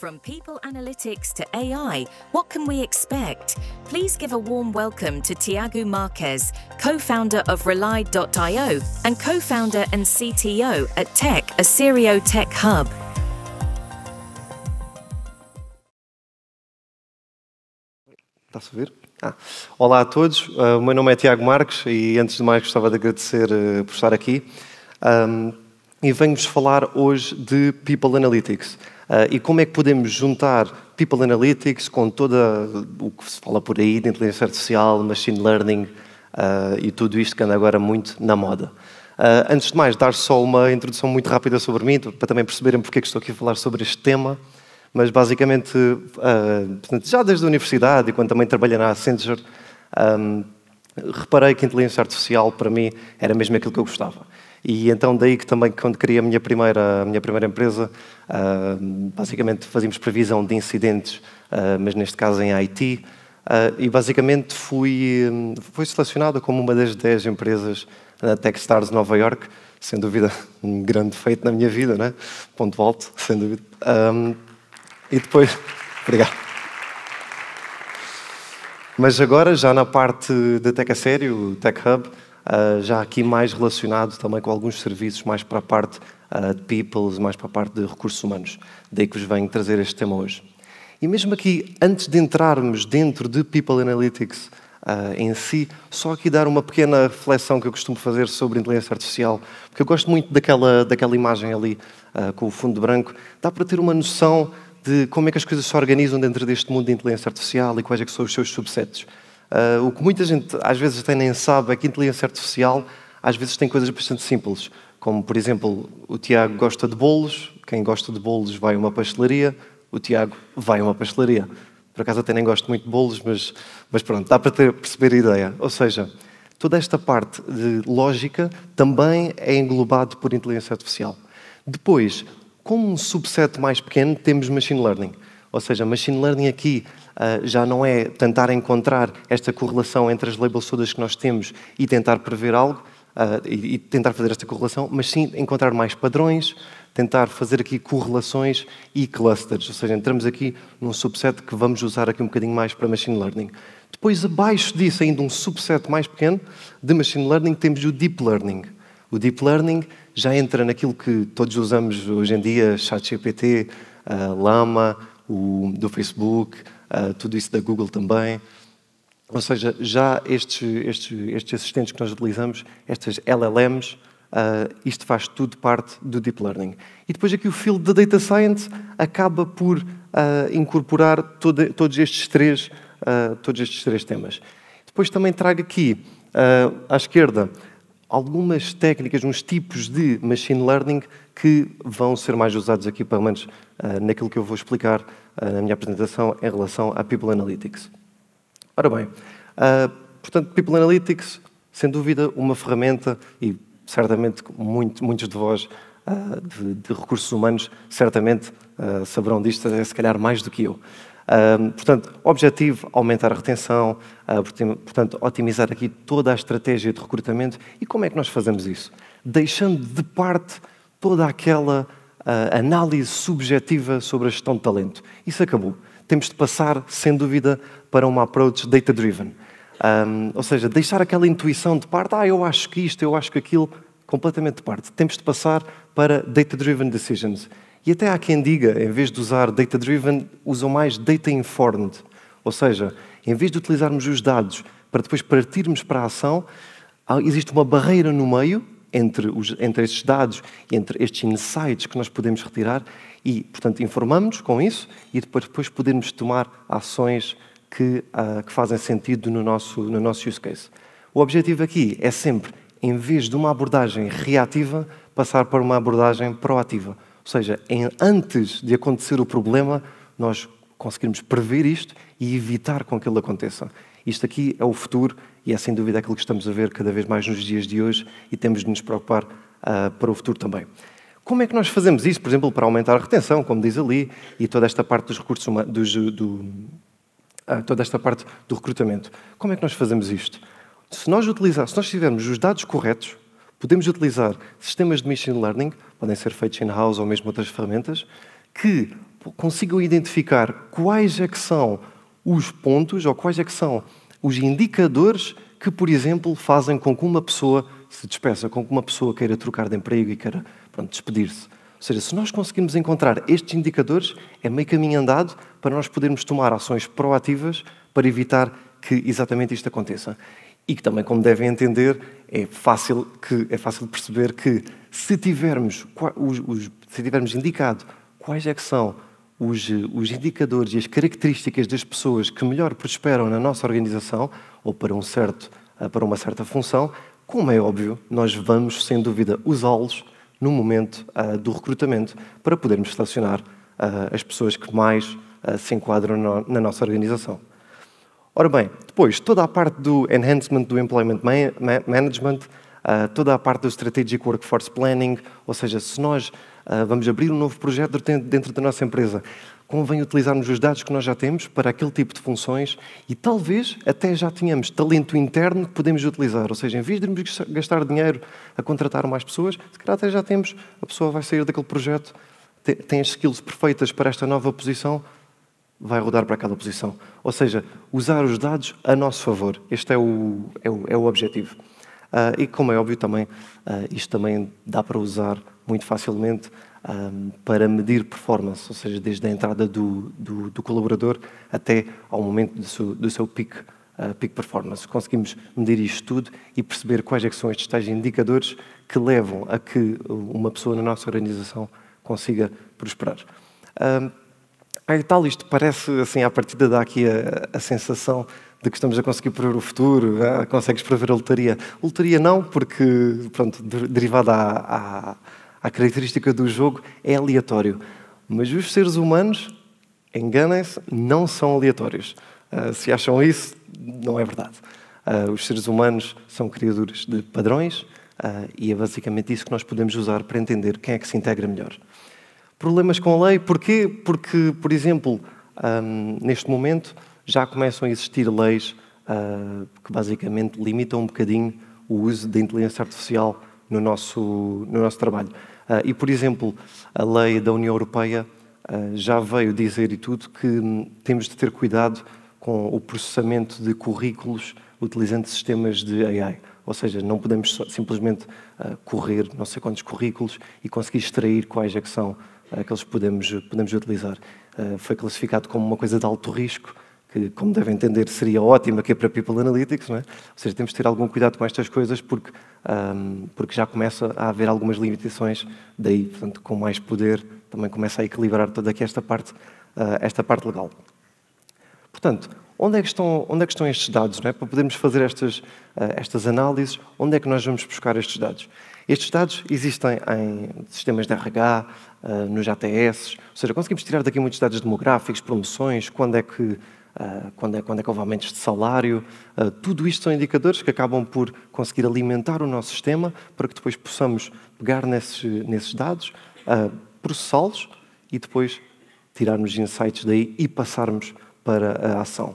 From people analytics to AI, what can we expect? Please give a warm welcome to Tiago Marquez, co-founder of Relied.io and co-founder and CTO at Tech, a Aserio Tech Hub. esta a ouvir? Ah. Olá a todos, uh, o meu nome é Tiago Marques e antes de mais gostava de agradecer uh, por estar aqui um, e venho-vos falar hoje de People Analytics. Ah, e como é que podemos juntar People Analytics com toda o que se fala por aí de inteligência artificial, machine learning ah, e tudo isto que anda agora muito na moda. Ah, antes de mais, dar só uma introdução muito rápida sobre mim, para também perceberem porque é que estou aqui a falar sobre este tema mas basicamente, já desde a universidade e quando também trabalhei na Accenture, reparei que a inteligência artificial para mim era mesmo aquilo que eu gostava. E então daí que também quando criei a minha primeira, a minha primeira empresa, uh, basicamente fazíamos previsão de incidentes, uh, mas neste caso em Haiti uh, e basicamente fui, um, fui selecionado como uma das 10 empresas na Techstars Nova York, sem dúvida um grande feito na minha vida, né? ponto alto, sem dúvida. Um, e depois, obrigado. Mas agora, já na parte da Tech a Sério, Tech Hub, ah, já aqui mais relacionado também com alguns serviços mais para a parte ah, de people, mais para a parte de recursos humanos. Daí que vos venho trazer este tema hoje. E mesmo aqui, antes de entrarmos dentro de People Analytics uh, em si, só aqui dar uma pequena reflexão que eu costumo fazer sobre inteligência artificial, porque eu gosto muito daquela, daquela imagem ali uh, com o fundo branco. Dá para ter uma noção de como é que as coisas se organizam dentro deste mundo de inteligência artificial e quais é são os seus subsetos. Uh, o que muita gente às vezes tem nem sabe é que inteligência artificial às vezes tem coisas bastante simples, como por exemplo, o Tiago gosta de bolos, quem gosta de bolos vai a uma pastelaria, o Tiago vai a uma pastelaria. Por acaso até nem gosto muito de bolos, mas, mas pronto, dá para ter, perceber a ideia. Ou seja, toda esta parte de lógica também é englobado por inteligência artificial. Depois, como um subset mais pequeno, temos machine learning. Ou seja, machine learning aqui uh, já não é tentar encontrar esta correlação entre as labels todas que nós temos e tentar prever algo uh, e, e, tentar fazer esta correlação, mas sim encontrar mais padrões, tentar fazer aqui correlações e clusters. Ou seja, entramos aqui num subset que vamos usar aqui um bocadinho mais para machine learning. Depois, abaixo disso, ainda um subset mais pequeno de machine learning, temos o deep learning. O deep learning já entra naquilo que todos usamos hoje em dia, ChatGPT, uh, ah, Lama, o, do Facebook, uh, tudo isso da Google também. Ou seja, já estes, estes, estes assistentes que nós utilizamos, estas LLMs, uh, ah, isto faz tudo parte do Deep Learning. E depois aqui o field da Data Science acaba por uh, incorporar todo, todos, estes três, todos estes três temas. Depois também trago aqui, à esquerda, algumas técnicas, uns tipos de machine learning que vão ser mais usados aqui, pelo menos uh, naquilo que eu vou explicar uh, na minha apresentação em relação a People Analytics. Ora bem, uh, portanto, People Analytics, sem dúvida, uma ferramenta e certamente muito, muitos de vós de, de, recursos humanos certamente saberão disto, se calhar mais do que eu portanto, objetivo, aumentar a retenção, ah, portanto, otimizar aqui toda a estratégia de recrutamento. E como é que nós fazemos isso? Deixando de parte toda aquela ah, análise subjetiva sobre a gestão de talento. Isso acabou. Temos de passar, sem dúvida, para uma approach data-driven. Um, ou seja, deixar aquela intuição de parte, ah, eu acho que isto, eu acho que aquilo, completamente de parte. Temos de passar para data-driven decisions. E até há quem diga, em vez de usar data-driven, usam mais data-informed. Ou seja, em vez de utilizarmos os dados para depois partirmos para a ação, existe uma barreira no meio entre, os, entre estes dados, entre estes insights que nós podemos retirar e, portanto, informamos com isso e depois, depois podemos tomar ações que, uh, que fazem sentido no nosso, no nosso use case. O objetivo aqui é sempre, em vez de uma abordagem reativa, passar para uma abordagem proativa. Ou seja, em, antes de acontecer o problema, nós conseguirmos prever isto e evitar com que ele aconteça. Isto aqui é o futuro e é sem dúvida aquilo que estamos a ver cada vez mais nos dias de hoje e temos de nos preocupar uh, para o futuro também. Como é que nós fazemos isso, por exemplo, para aumentar a retenção, como diz ali, e toda esta parte dos recursos dos, do, uh, toda esta parte do recrutamento? Como é que nós fazemos isto? Se nós utilizarmos, se nós tivermos os dados corretos, Podemos utilizar sistemas de machine learning, podem ser feitos in-house ou mesmo outras ferramentas, que consigam identificar quais é que são os pontos ou quais é que são os indicadores que, por exemplo, fazem com que uma pessoa se despeça, com que uma pessoa queira trocar de emprego e queira despedir-se. Ou seja, se nós conseguirmos encontrar estes indicadores, é meio caminho andado para nós podermos tomar ações proativas para evitar que exatamente isto aconteça. E que também, como devem entender, é fácil, que, é fácil perceber que se tivermos, os, os, se tivermos indicado quais é que são os, os indicadores e as características das pessoas que melhor prosperam na nossa organização ou para, um certo, para uma certa função, como é óbvio, nós vamos, sem dúvida, usá-los no momento uh, do recrutamento para podermos selecionar uh, as pessoas que mais uh, se enquadram no, na nossa organização. Ora bem, depois, toda a parte do enhancement do employment man management, uh, toda a parte do strategic workforce planning, ou seja, se nós uh, vamos abrir um novo projeto dentro da nossa empresa, convém utilizarmos os dados que nós já temos para aquele tipo de funções e talvez até já tenhamos talento interno que podemos utilizar. Ou seja, em vez de gastar dinheiro a contratar mais pessoas, se calhar até já temos, a pessoa vai sair daquele projeto, tem as skills perfeitas para esta nova posição, vai rodar para cada posição. Ou seja, usar os dados a nosso favor. Este é o, é o, é o objetivo. Uh, e como é óbvio também, uh, isto também dá para usar muito facilmente um, ah, para medir performance, ou seja, desde a entrada do, do, do colaborador até ao momento do seu, do seu peak, uh, peak performance. Conseguimos medir isto tudo e perceber quais é são estes tais indicadores que levam a que uma pessoa na nossa organização consiga prosperar. Um, ah, e tal, isto parece, assim, à partida dá aqui a, a sensação de que estamos a conseguir prever o futuro, ah, consegues prever a lotaria. Lotaria não, porque, pronto, derivada à, à, à característica do jogo, é aleatório. Mas os seres humanos, enganem-se, não são aleatórios. Ah, se acham isso, não é verdade. Ah, os seres humanos são criadores de padrões ah, e é basicamente isso que nós podemos usar para entender quem é que se integra melhor. Problemas com a lei, porquê? Porque, por exemplo, um, neste momento já começam a existir leis uh, que basicamente limitam um bocadinho o uso da inteligência artificial no nosso, no nosso trabalho. Uh, e, por exemplo, a lei da União Europeia uh, já veio dizer e tudo que um, temos de ter cuidado com o processamento de currículos utilizando sistemas de AI. Ou seja, não podemos simplesmente uh, correr não sei quantos currículos e conseguir extrair quais é que são eh, que eles podemos, podemos utilizar. Eh, foi classificado como uma coisa de alto risco, que, como devem entender, seria ótima que é para People Analytics, não é? Ou seja, temos de ter algum cuidado com estas coisas porque, um, ehm, porque já começa a haver algumas limitações daí, portanto, com mais poder também começa a equilibrar toda aqui esta parte, uh, esta parte legal. Portanto, onde é que estão, onde é que estão estes dados, não é? Para podermos fazer estas, uh, estas análises, onde é que nós vamos buscar estes dados? Estes dados existem em sistemas de RH, eh, nos ATS, ou seja, conseguimos tirar daqui muitos dados demográficos, promoções, quando é que, eh, quando é, quando é que houve aumentos de salário. Eh, tudo isto são indicadores que acabam por conseguir alimentar o nosso sistema para que depois possamos pegar nesses, nesses dados, processá-los e depois tirarmos insights daí e passarmos para a ação.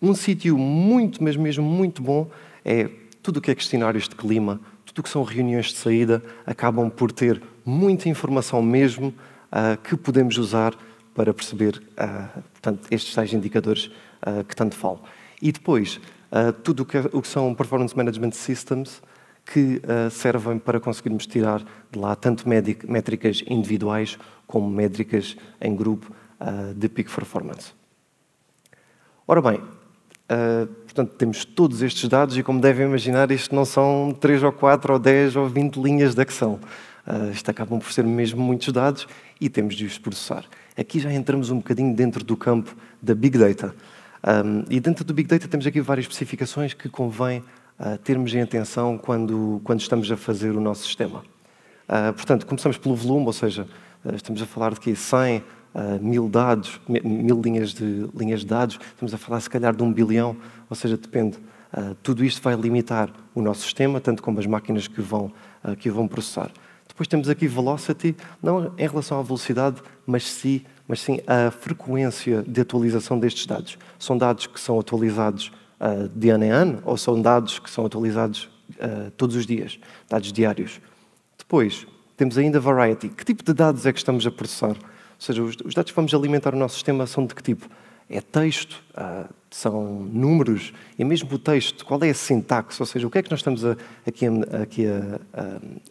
Um sítio muito, mas mesmo muito bom é tudo o que é questionários de clima tudo o que são reuniões de saída acabam por ter muita informação mesmo uh, que podemos usar para perceber uh, portanto, estes tais indicadores uh, que tanto falo. E depois, tudo o que, é, o que, são Performance Management Systems, que servem para conseguirmos tirar de lá tanto métricas individuais como métricas em grupo de peak performance. Ora bem, Uh, portanto, temos todos estes dados e, como devem imaginar, isto não são 3 ou 4 ou 10 ou 20 linhas de ação. Uh, isto acabam por ser mesmo muitos dados e temos de os processar. Aqui já entramos um bocadinho dentro do campo da Big Data. Um, e dentro do Big Data temos aqui várias especificações que convém uh, termos em atenção quando, quando estamos a fazer o nosso sistema. Uh, portanto, começamos pelo volume, ou seja, estamos a falar de que 100 uh, mil dados, mil linhas de, linhas de dados, estamos a falar se calhar de um bilhão, ou seja, depende. Uh, tudo isto vai limitar o nosso sistema, tanto como as máquinas que vão, uh, que vão processar. Depois temos aqui velocity, não em relação à velocidade, mas sim, mas sim a frequência de atualização destes dados. São dados que são atualizados uh, de ano em ano ou são dados que são atualizados uh, todos os dias, dados diários. Depois, temos ainda variety. Que tipo de dados é que estamos a processar? Ou seja, os, dados que vamos alimentar o nosso sistema são de que tipo? É texto, ah, são números, e mesmo o texto, qual é a sintaxe? Ou seja, o que é que nós estamos aqui, a, aqui a,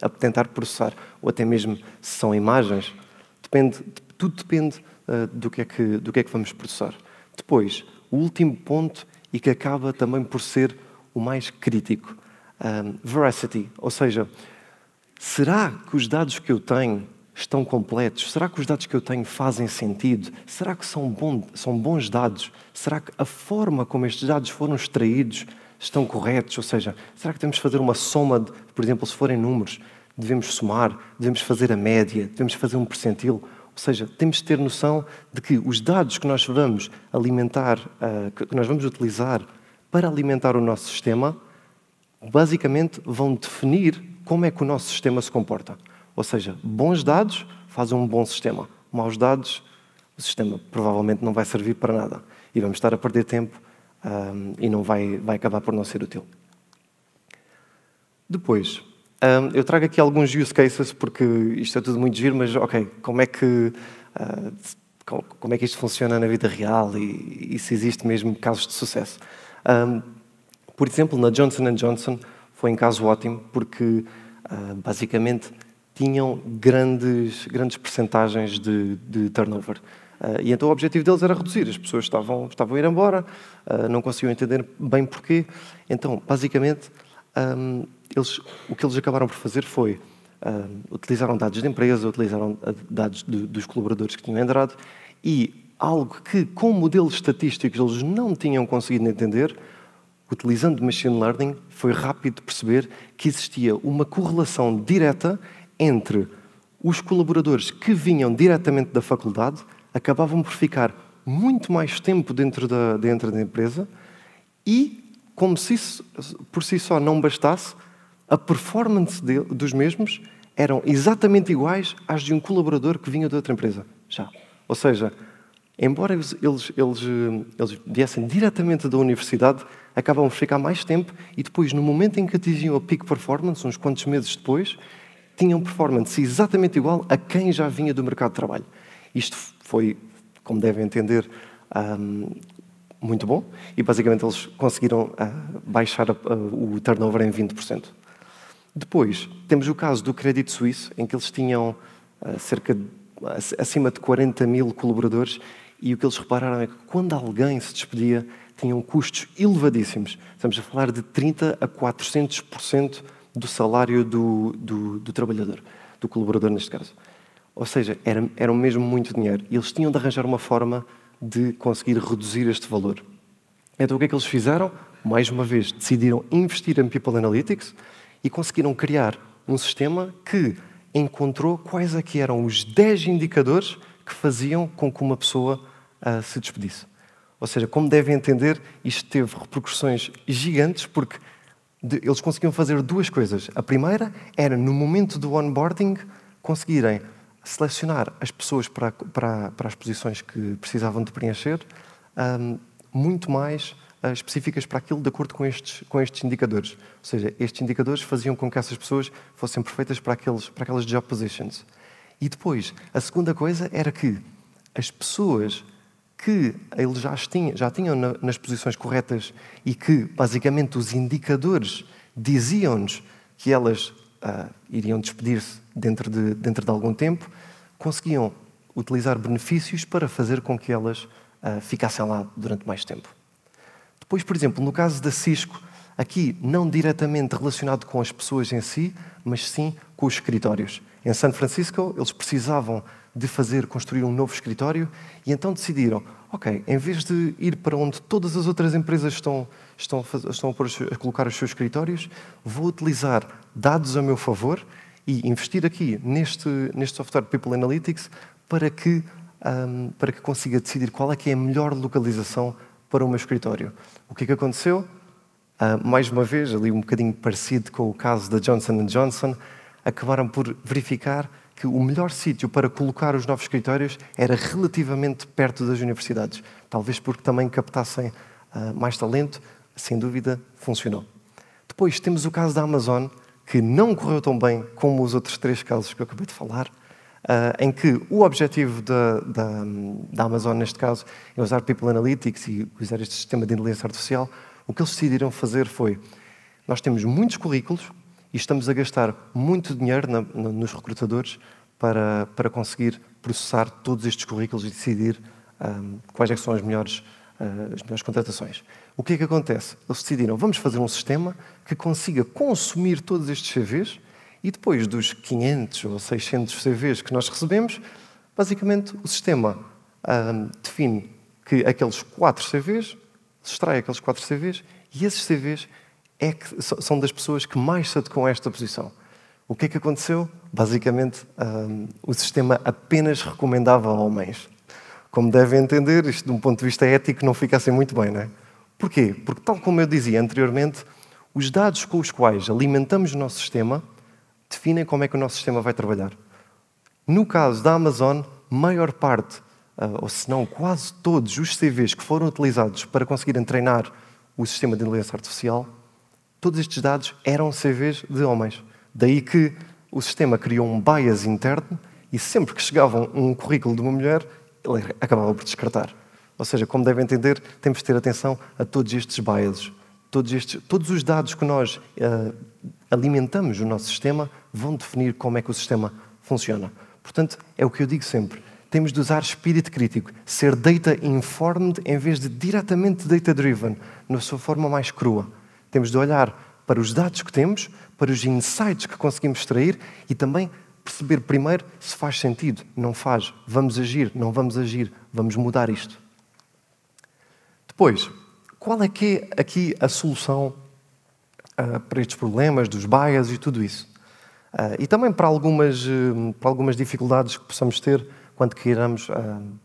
a, tentar processar? Ou até mesmo se são imagens? Depende, tudo depende ah, do, que é que, do que é que vamos processar. Depois, o último ponto, e que acaba também por ser o mais crítico, um, ah, veracity, ou seja, será que os dados que eu tenho estão completos? Será que os dados que eu tenho fazem sentido? Será que são, bom, são bons dados? Será que a forma como estes dados foram extraídos estão corretos? Ou seja, será que temos de fazer uma soma, de, por exemplo, se forem números, devemos somar, devemos fazer a média, devemos fazer um percentil? Ou seja, temos de ter noção de que os dados que nós vamos alimentar, ah, que nós vamos utilizar para alimentar o nosso sistema, basicamente vão definir como é que o nosso sistema se comporta. Ou seja, bons dados fazem um bom sistema, maus dados, o sistema provavelmente não vai servir para nada e vamos estar a perder tempo um, e não vai, vai acabar por não ser útil. Depois, um, eu trago aqui alguns use cases porque isto é tudo muito giro, mas ok, como é que, uh, como é que isto funciona na vida real e, e se existe mesmo casos de sucesso? Um, por exemplo, na Johnson Johnson foi um caso ótimo porque uh, basicamente tinham grandes, grandes percentagens de, de turnover. Uh, e então o objetivo deles era reduzir, as pessoas estavam, estavam a ir embora, uh, não conseguiam entender bem porquê. Então, basicamente, um, ah, eles, o que eles acabaram por fazer foi um, utilizaram dados de empresa, utilizaram dados dos colaboradores que tinham entrado e algo que, com modelos estatísticos, eles não tinham conseguido entender, utilizando machine learning, foi rápido perceber que existia uma correlação direta entre os colaboradores que vinham diretamente da faculdade acabavam por ficar muito mais tempo dentro da, dentro da empresa e, como se isso, por si só não bastasse, a performance de, dos mesmos eram exatamente iguais às de um colaborador que vinha de outra empresa. Já. Ou seja, embora eles, eles, eles, viessem diretamente da universidade, acabavam por ficar mais tempo e depois, no momento em que atingiam a peak performance, uns quantos meses depois, tinham performance exatamente igual a quem já vinha do mercado de trabalho. Isto foi, como devem entender, um, muito bom e basicamente eles conseguiram uh, baixar uh, o turnover em 20%. Depois, temos o caso do Crédito Suíço, em que eles tinham uh, cerca de, acima de 40 mil colaboradores e o que eles repararam é que quando alguém se despedia, tinham custos elevadíssimos. Estamos a falar de 30 a 400% do salário do, do, do trabalhador, do colaborador neste caso. Ou seja, era, era mesmo muito dinheiro. E eles tinham de arranjar uma forma de conseguir reduzir este valor. Então o que é que eles fizeram? Mais uma vez, decidiram investir em People Analytics e conseguiram criar um sistema que encontrou quais é que eram os 10 indicadores que faziam com que uma pessoa uh, se despedisse. Ou seja, como devem entender, isto teve repercussões gigantes, porque de, eles conseguiam fazer duas coisas. A primeira era, no momento do onboarding, conseguirem selecionar as pessoas para, para, para as posições que precisavam de preencher, um, muito mais uh, específicas para aquilo de acordo com estes, com estes indicadores. Ou seja, estes indicadores faziam com que essas pessoas fossem perfeitas para, aqueles, para aquelas job positions. E depois, a segunda coisa era que as pessoas que eles já, já tinham nas posições corretas e que, basicamente, os indicadores diziam-nos que elas ah, iriam despedir-se dentro de, dentro de algum tempo, conseguiam utilizar benefícios para fazer com que elas ah, ficassem lá durante mais tempo. Depois, por exemplo, no caso da Cisco, aqui não diretamente relacionado com as pessoas em si, mas sim com os escritórios. Em São Francisco, eles precisavam de fazer, construir um novo escritório e então decidiram, ok, em vez de ir para onde todas as outras empresas estão, estão, estão a, colocar os seus escritórios, vou utilizar dados a meu favor e investir aqui neste, neste software People Analytics para que, um, para que consiga decidir qual é que é a melhor localização para o meu escritório. O que é que aconteceu? Uh, mais uma vez, ali um bocadinho parecido com o caso da Johnson Johnson, acabaram por verificar que o melhor sítio para colocar os novos escritórios era relativamente perto das universidades, talvez porque também captassem uh, mais talento, sem dúvida funcionou. Depois temos o caso da Amazon, que não correu tão bem como os outros três casos que eu acabei de falar, uh, em que o objetivo da, da, da Amazon, neste caso, é usar People Analytics e usar este sistema de inteligência artificial. O que eles decidiram fazer foi: nós temos muitos currículos e estamos a gastar muito dinheiro na, na, nos recrutadores para, para conseguir processar todos estes currículos e decidir um, quais é são as melhores, uh, as melhores contratações. O que é que acontece? Eles decidiram, vamos fazer um sistema que consiga consumir todos estes CVs e depois dos 500 ou 600 CVs que nós recebemos, basicamente o sistema um, define que aqueles 4 CVs, extrai aqueles 4 CVs e esses CVs é que são das pessoas que mais se adequam a esta posição. O que é que aconteceu? Basicamente, um, o sistema apenas recomendava homens. Como devem entender, isto de um ponto de vista ético não fica assim muito bem, não é? Porquê? Porque, tal como eu dizia anteriormente, os dados com os quais alimentamos o nosso sistema definem como é que o nosso sistema vai trabalhar. No caso da Amazon, maior parte, ah, ou se não quase todos os CVs que foram utilizados para conseguirem treinar o sistema de inteligência artificial todos estes dados eram CVs de homens. Daí que o sistema criou um bias interno e sempre que chegava um currículo de uma mulher, ele acabava por descartar. Ou seja, como devem entender, temos de ter atenção a todos estes biases. Todos, estes, todos os dados que nós uh, alimentamos no nosso sistema vão definir como é que o sistema funciona. Portanto, é o que eu digo sempre. Temos de usar espírito crítico, ser data informed em vez de diretamente data driven, na sua forma mais crua. Temos de olhar para os dados que temos, para os insights que conseguimos extrair e também perceber primeiro se faz sentido, não faz, vamos agir, não vamos agir, vamos mudar isto. Depois, qual é que é aqui a solução uh, para estes problemas dos bias e tudo isso? Uh, e também para algumas, uh, para algumas dificuldades que possamos ter quando queiramos hum,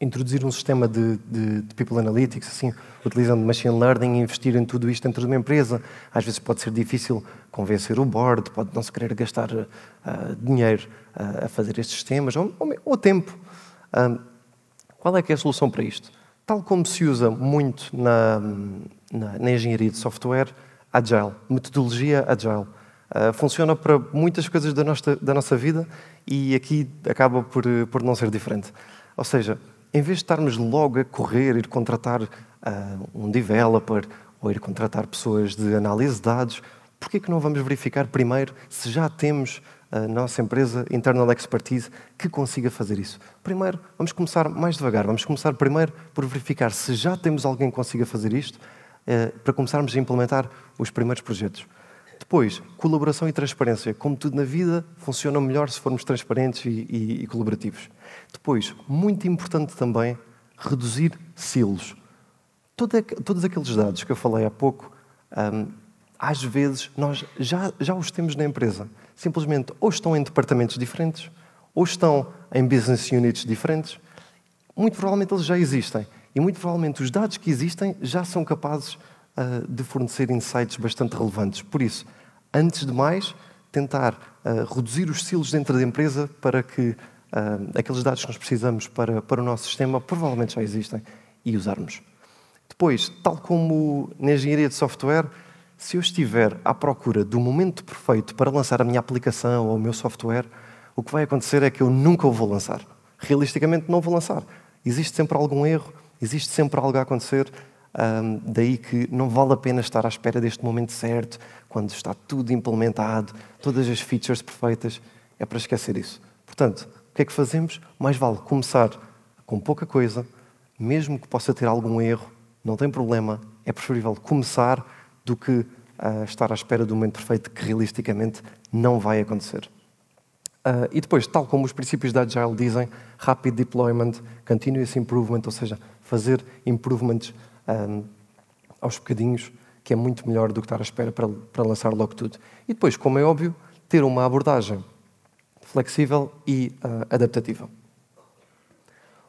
introduzir um sistema de, de, de, people analytics, assim, utilizando machine learning e investir em tudo isto dentro de uma empresa. Às vezes pode ser difícil convencer o board, pode não se querer gastar uh, dinheiro uh, a fazer estes sistemas, ou, ou, ou tempo. Ah, qual é que é a solução para isto? Tal como se usa muito na, na, na engenharia de software, agile, metodologia agile. Uh, funciona para muitas coisas da nossa, da nossa vida e aqui acaba por, por não ser diferente. Ou seja, em vez de estarmos logo a correr, ir contratar uh, um developer ou ir contratar pessoas de análise de dados, por é que não vamos verificar primeiro se já temos a nossa empresa internal expertise que consiga fazer isso? Primeiro, vamos começar mais devagar, vamos começar primeiro por verificar se já temos alguém que consiga fazer isto, uh, para começarmos a implementar os primeiros projetos. Depois, colaboração e transparência. Como tudo na vida, funcionam melhor se formos transparentes e, e, e colaborativos. Depois, muito importante também, reduzir silos. Todos aqueles dados que eu falei há pouco, hum, às vezes nós já, já os temos na empresa. Simplesmente ou estão em departamentos diferentes, ou estão em business units diferentes. Muito provavelmente eles já existem. E muito provavelmente os dados que existem já são capazes hum, de fornecer insights bastante relevantes. Por isso, antes de mais, tentar hum, reduzir os silos dentro da empresa para que uh, aqueles dados que nós precisamos para, para o nosso sistema provavelmente já existem e usarmos. Depois, tal como na engenharia de software, se eu estiver à procura do momento perfeito para lançar a minha aplicação ou o meu software, o que vai acontecer é que eu nunca o vou lançar. Realisticamente, não vou lançar. Existe sempre algum erro, existe sempre algo a acontecer, um, ah, daí que não vale a pena estar à espera deste momento certo, quando está tudo implementado, todas as features perfeitas. É para esquecer isso. Portanto, o que é que fazemos? Mais vale começar com pouca coisa, mesmo que possa ter algum erro, não tem problema, é preferível começar do que uh, estar à espera de um momento perfeito que realisticamente não vai acontecer. Uh, e depois, tal como os princípios da Agile dizem, Rapid Deployment, Continuous Improvement, ou seja, fazer improvements um, ah, aos bocadinhos, que é muito melhor do que estar à espera para, para lançar logo tudo. E depois, como é óbvio, ter uma abordagem flexível e uh, adaptativa.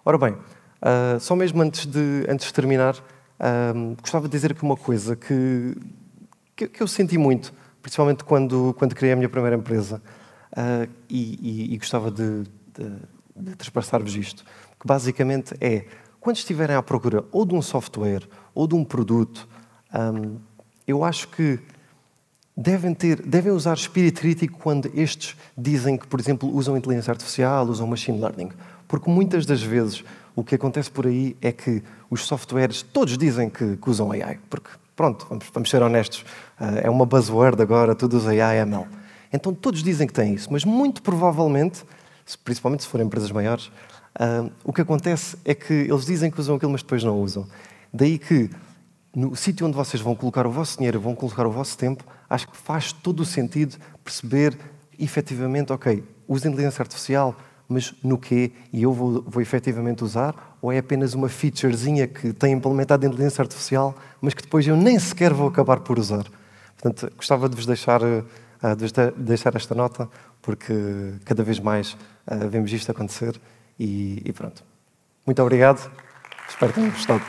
Ora bem, uh, só mesmo antes de, antes de terminar, eh, gostava de dizer aqui uma coisa que, que, que, eu senti muito, principalmente quando, quando criei a minha primeira empresa, uh, e, e, e, gostava de, de, de transpassar-vos isto, que basicamente é, quando estiverem à procura ou de um software ou de um produto, um, eu acho que devem, ter, devem usar espírito crítico quando estes dizem que, por exemplo, usam inteligência artificial, usam machine learning. Porque muitas das vezes o que acontece por aí é que os softwares todos dizem que, que usam AI. Porque, pronto, vamos, vamos ser honestos, eh, é uma buzzword agora, tudo usa AI, é mal. Então todos dizem que têm isso, mas muito provavelmente, principalmente se forem empresas maiores, uh, o que acontece é que eles dizem que usam aquilo, mas depois não usam. Daí que no sítio onde vocês vão colocar o vosso dinheiro, vão colocar o vosso tempo, acho que faz todo o sentido perceber efetivamente, ok, usa inteligência artificial, mas no quê? E eu vou, vou efetivamente usar? Ou é apenas uma featurezinha que tem implementada a inteligência artificial, mas que depois eu nem sequer vou acabar por usar? Portanto, gostava de vos deixar, eh, de deixar esta nota, porque cada vez mais eh, vemos isto acontecer e, e pronto. Muito obrigado, espero que tenham gostado.